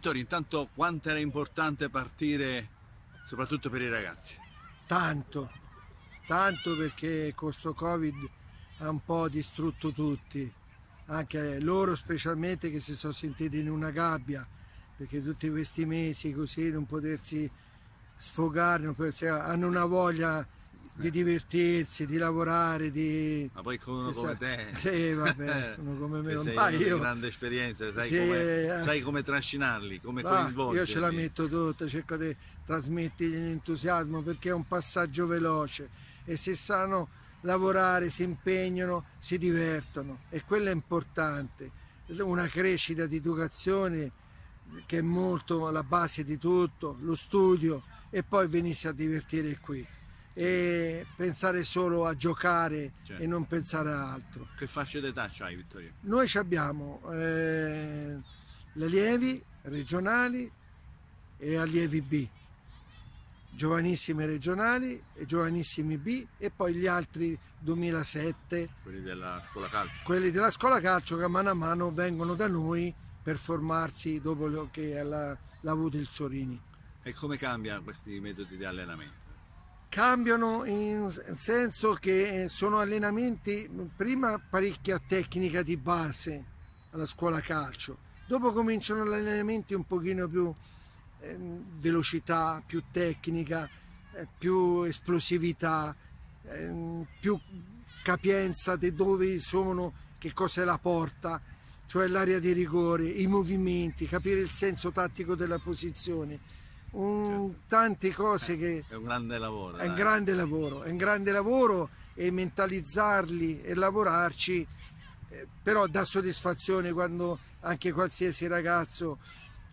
Vittorio, intanto quanto era importante partire, soprattutto per i ragazzi? Tanto, tanto perché questo Covid ha un po' distrutto tutti, anche loro specialmente che si sono sentiti in una gabbia, perché tutti questi mesi così non potersi sfogare, non potersi, cioè, hanno una voglia di divertirsi, di lavorare, di... Ma poi con uno come te... Sì, vabbè, uno come me, non fai io... grande esperienza, sai, sì, come, eh. sai, come, trascinarli, come va, coinvolgerli. Io ce la metto tutta, cerco di trasmettergli l'entusiasmo perché è un passaggio veloce e se sanno lavorare, si impegnano, si divertono e quello è importante. Una crescita di educazione che è molto la base di tutto, lo studio e poi venisse a divertire qui e pensare solo a giocare certo. e non pensare a altro. Che fasce d'età c'hai Vittorio? Noi abbiamo eh, allievi regionali e allievi B, giovanissimi regionali e giovanissimi B e poi gli altri 2007. Quelli della scuola calcio. Quelli della scuola calcio che a mano a mano vengono da noi per formarsi dopo che l'ha avuto il Sorini. E come cambia questi metodi di allenamento? cambiano in senso che eh, sono allenamenti prima parecchia tecnica di base alla scuola calcio dopo cominciano gli allenamenti un pochino più eh, velocità più tecnica eh, più esplosività eh, più capienza di dove sono che cosa è la porta cioè l'area di rigore i movimenti capire il senso tattico della posizione un, tante cose che... È un grande lavoro. È un grande lavoro, è un grande lavoro e mentalizzarli e lavorarci, eh, però dà soddisfazione quando anche qualsiasi ragazzo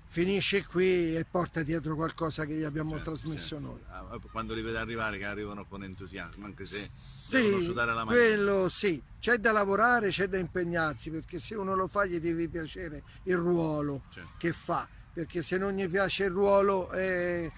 finisce qui e porta dietro qualcosa che gli abbiamo certo, trasmesso certo. noi. Ah, quando li vede arrivare che arrivano con entusiasmo, anche se sì, quello sì, c'è da lavorare, c'è da impegnarsi, perché se uno lo fa gli devi piacere il ruolo certo. che fa perché se non gli piace il ruolo è,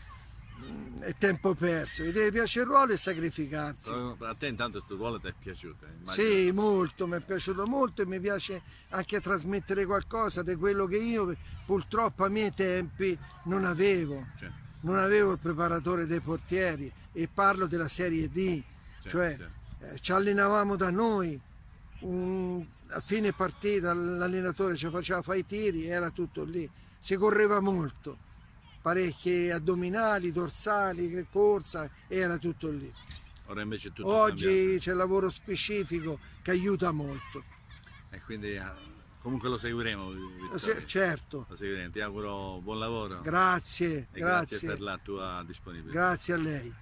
è tempo perso. gli deve piacere il ruolo e sacrificarsi. A te intanto questo ruolo ti è piaciuto? Eh? Sì, molto, mi è piaciuto molto e mi piace anche trasmettere qualcosa di quello che io purtroppo a miei tempi non avevo. Certo. Non avevo il preparatore dei portieri e parlo della Serie D, certo, cioè certo. Eh, ci allenavamo da noi, un a fine partita l'allenatore ci faceva fare i tiri, era tutto lì, si correva molto, parecchie addominali, dorsali, corsa, era tutto lì. Ora invece tutto Oggi c'è il lavoro specifico che aiuta molto. E quindi ah, comunque lo seguiremo. Se, certo. Lo seguiremo. Ti auguro buon lavoro. Grazie. grazie. grazie per la tua disponibilità. Grazie a lei.